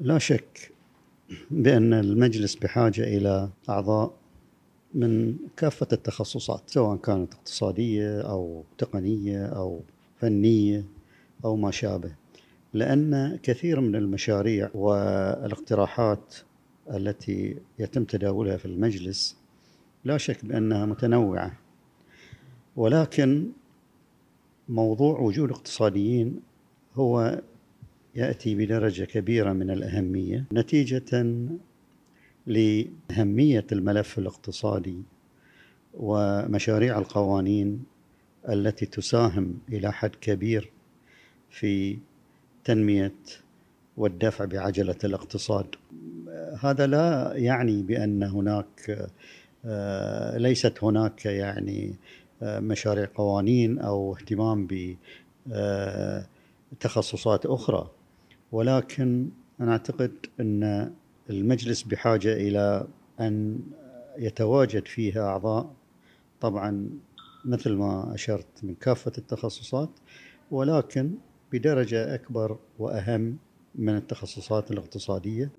لا شك بأن المجلس بحاجة إلى أعضاء من كافة التخصصات سواء كانت اقتصادية أو تقنية أو فنية أو ما شابه لأن كثير من المشاريع والاقتراحات التي يتم تداولها في المجلس لا شك بأنها متنوعة ولكن موضوع وجود اقتصاديين هو ياتي بدرجه كبيره من الاهميه نتيجه لاهميه الملف الاقتصادي ومشاريع القوانين التي تساهم الى حد كبير في تنميه والدفع بعجله الاقتصاد هذا لا يعني بان هناك آه، ليست هناك يعني آه، مشاريع قوانين او اهتمام ب آه، تخصصات اخرى ولكن أنا أعتقد أن المجلس بحاجة إلى أن يتواجد فيها أعضاء طبعا مثل ما أشرت من كافة التخصصات ولكن بدرجة أكبر وأهم من التخصصات الاقتصادية.